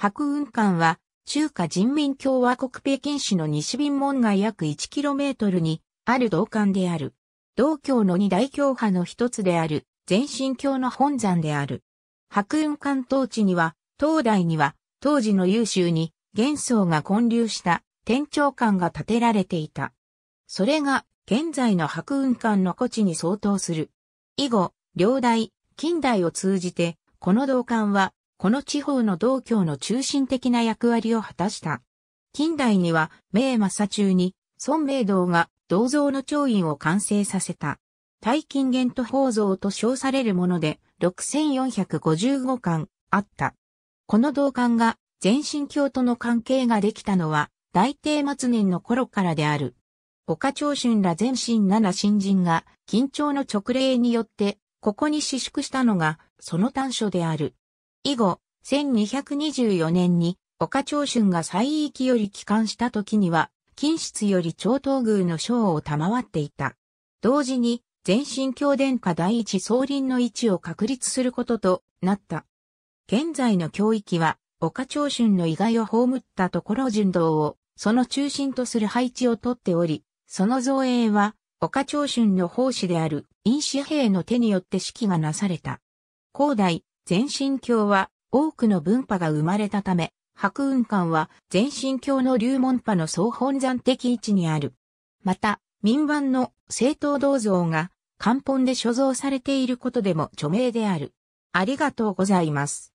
白雲館は、中華人民共和国北京市の西便門外約 1km にある道館である。道教の二大教派の一つである、全神教の本山である。白雲館当地には、東大には、当時の優秀に、元宗が建立した天長館が建てられていた。それが、現在の白雲館の古地に相当する。以後、両代、近代を通じて、この道館は、この地方の道教の中心的な役割を果たした。近代には、明正中に、孫明道が銅像の長院を完成させた。大金元と宝像と称されるもので、6455巻あった。この銅館が全身教との関係ができたのは、大帝末年の頃からである。岡長春ら全身七新人が、緊張の直令によって、ここに私縮したのが、その短所である。以後、1224年に、岡長春が西域より帰還した時には、近室より長東宮の章を賜っていた。同時に、全身教殿下第一総林の位置を確立することとなった。現在の教域は、岡長春の意外を葬ったところ順道を、その中心とする配置をとっており、その造営は、岡長春の奉仕である、陰子兵の手によって指揮がなされた。高大、全身教は多くの分派が生まれたため、白雲館は全身教の流門派の総本山的位置にある。また、民番の正当銅像が漢本で所蔵されていることでも著名である。ありがとうございます。